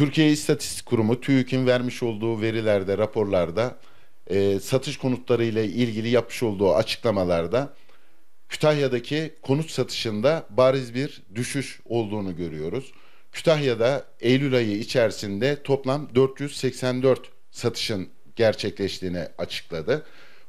Türkiye İstatistik Kurumu TÜİK'in vermiş olduğu verilerde, raporlarda e, satış konutları ile ilgili yapmış olduğu açıklamalarda Kütahya'daki konut satışında bariz bir düşüş olduğunu görüyoruz. Kütahya'da Eylül ayı içerisinde toplam 484 satışın gerçekleştiğini açıkladı.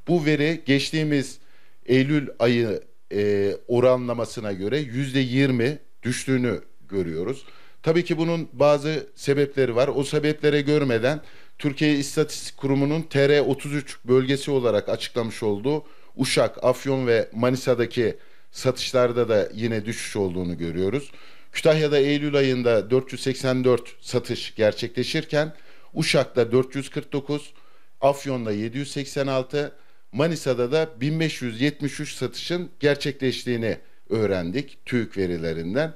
Bu veri geçtiğimiz Eylül ayı e, oranlamasına göre %20 düştüğünü görüyoruz. Tabii ki bunun bazı sebepleri var. O sebeplere görmeden Türkiye İstatistik Kurumu'nun TR33 bölgesi olarak açıklamış olduğu Uşak, Afyon ve Manisa'daki satışlarda da yine düşüş olduğunu görüyoruz. Kütahya'da Eylül ayında 484 satış gerçekleşirken Uşak'ta 449, Afyon'da 786, Manisa'da da 1573 satışın gerçekleştiğini öğrendik TÜİK verilerinden.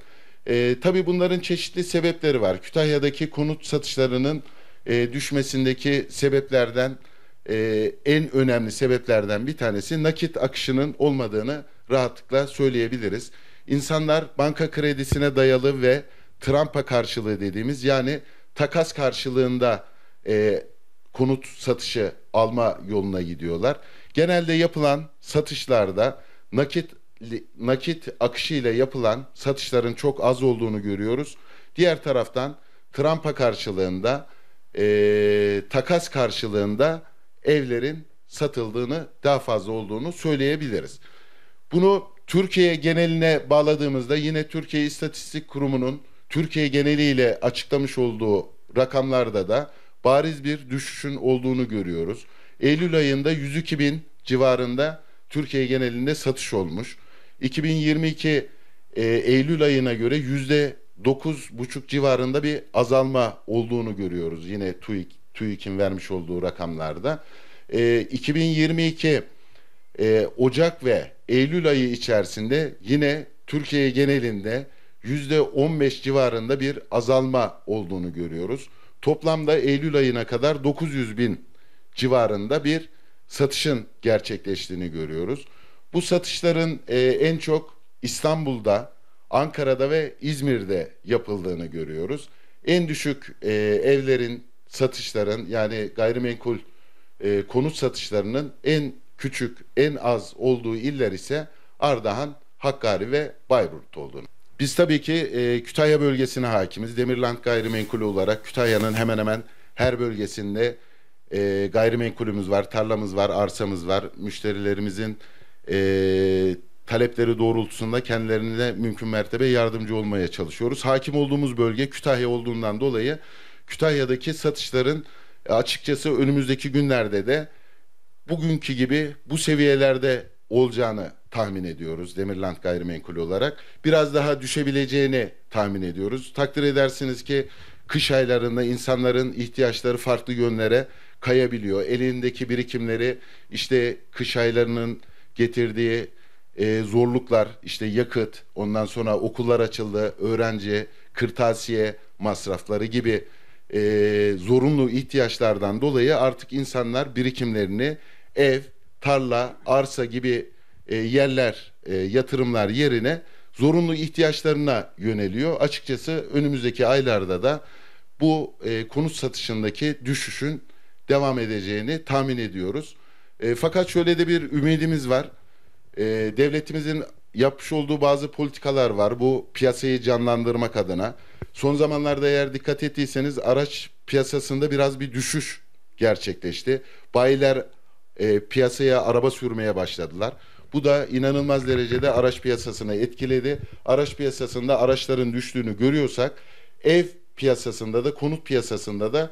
E, tabii bunların çeşitli sebepleri var. Kütahya'daki konut satışlarının e, düşmesindeki sebeplerden e, en önemli sebeplerden bir tanesi nakit akışının olmadığını rahatlıkla söyleyebiliriz. İnsanlar banka kredisine dayalı ve trampa karşılığı dediğimiz yani takas karşılığında e, konut satışı alma yoluna gidiyorlar. Genelde yapılan satışlarda nakit nakit akışıyla yapılan satışların çok az olduğunu görüyoruz. Diğer taraftan Trump'a karşılığında e, takas karşılığında evlerin satıldığını daha fazla olduğunu söyleyebiliriz. Bunu Türkiye geneline bağladığımızda yine Türkiye İstatistik Kurumu'nun Türkiye geneliyle açıklamış olduğu rakamlarda da bariz bir düşüşün olduğunu görüyoruz. Eylül ayında 102 bin civarında Türkiye genelinde satış olmuş. 2022 e, Eylül ayına göre yüzde dokuz buçuk civarında bir azalma olduğunu görüyoruz. Yine TÜİK, TÜİK'in vermiş olduğu rakamlarda. E, 2022 e, Ocak ve Eylül ayı içerisinde yine Türkiye genelinde yüzde on beş civarında bir azalma olduğunu görüyoruz. Toplamda Eylül ayına kadar 900 bin civarında bir satışın gerçekleştiğini görüyoruz. Bu satışların e, en çok İstanbul'da, Ankara'da ve İzmir'de yapıldığını görüyoruz. En düşük e, evlerin, satışların yani gayrimenkul e, konut satışlarının en küçük, en az olduğu iller ise Ardahan, Hakkari ve Bayburt olduğunu. Biz tabii ki e, Kütahya bölgesine hakimiz. Demirland gayrimenkulü olarak Kütahya'nın hemen hemen her bölgesinde e, gayrimenkulümüz var, tarlamız var, arsamız var. Müşterilerimizin e, talepleri doğrultusunda kendilerine mümkün mertebe yardımcı olmaya çalışıyoruz. Hakim olduğumuz bölge Kütahya olduğundan dolayı Kütahya'daki satışların açıkçası önümüzdeki günlerde de bugünkü gibi bu seviyelerde olacağını tahmin ediyoruz Demirland gayrimenkul olarak. Biraz daha düşebileceğini tahmin ediyoruz. Takdir edersiniz ki kış aylarında insanların ihtiyaçları farklı yönlere kayabiliyor. Elindeki birikimleri işte kış aylarının getirdiği e, zorluklar işte yakıt, ondan sonra okullar açıldı, öğrenci, kırtasiye masrafları gibi e, zorunlu ihtiyaçlardan dolayı artık insanlar birikimlerini ev, tarla, arsa gibi e, yerler, e, yatırımlar yerine zorunlu ihtiyaçlarına yöneliyor. Açıkçası önümüzdeki aylarda da bu e, konut satışındaki düşüşün devam edeceğini tahmin ediyoruz. E, fakat şöyle de bir ümidimiz var. E, devletimizin yapmış olduğu bazı politikalar var. Bu piyasayı canlandırmak adına. Son zamanlarda eğer dikkat ettiyseniz araç piyasasında biraz bir düşüş gerçekleşti. Bayiler e, piyasaya araba sürmeye başladılar. Bu da inanılmaz derecede araç piyasasını etkiledi. Araç piyasasında araçların düştüğünü görüyorsak ev piyasasında da konut piyasasında da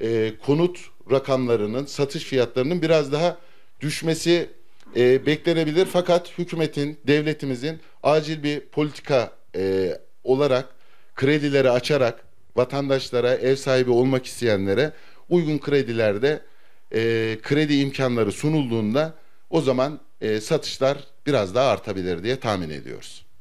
e, konut rakamlarının, satış fiyatlarının biraz daha düşmesi e, beklenebilir. Fakat hükümetin, devletimizin acil bir politika e, olarak kredileri açarak vatandaşlara, ev sahibi olmak isteyenlere uygun kredilerde e, kredi imkanları sunulduğunda o zaman e, satışlar biraz daha artabilir diye tahmin ediyoruz.